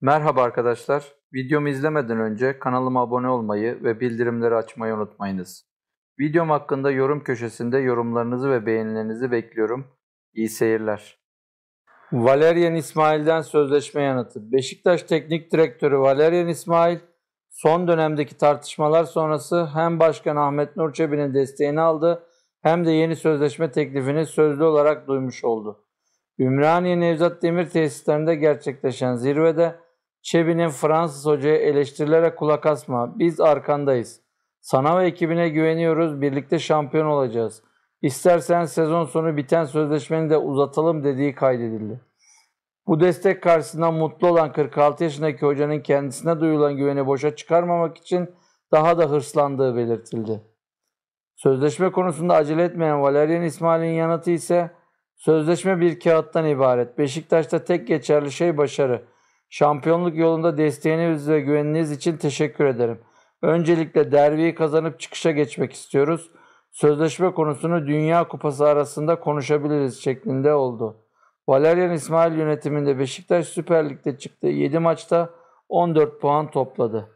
Merhaba arkadaşlar. Videomu izlemeden önce kanalıma abone olmayı ve bildirimleri açmayı unutmayınız. Videom hakkında yorum köşesinde yorumlarınızı ve beğenilerinizi bekliyorum. İyi seyirler. Valerian İsmail'den sözleşme yanıtı. Beşiktaş Teknik Direktörü Valerian İsmail, son dönemdeki tartışmalar sonrası hem Başkan Ahmet Nur Çebi'nin desteğini aldı hem de yeni sözleşme teklifini sözlü olarak duymuş oldu. Ümraniye Nevzat Demir tesislerinde gerçekleşen zirvede Çebi'nin Fransız hocaya eleştirilere kulak asma. Biz arkandayız. Sana ve ekibine güveniyoruz. Birlikte şampiyon olacağız. İstersen sezon sonu biten sözleşmeni de uzatalım dediği kaydedildi. Bu destek karşısında mutlu olan 46 yaşındaki hocanın kendisine duyulan güveni boşa çıkarmamak için daha da hırslandığı belirtildi. Sözleşme konusunda acele etmeyen Valerian İsmail'in yanıtı ise sözleşme bir kağıttan ibaret. Beşiktaş'ta tek geçerli şey başarı. Şampiyonluk yolunda desteğiniz ve güveniniz için teşekkür ederim. Öncelikle derbiyi kazanıp çıkışa geçmek istiyoruz. Sözleşme konusunu Dünya Kupası arasında konuşabiliriz şeklinde oldu. Valerian İsmail yönetiminde Beşiktaş Süper Lig'de çıktı. 7 maçta 14 puan topladı.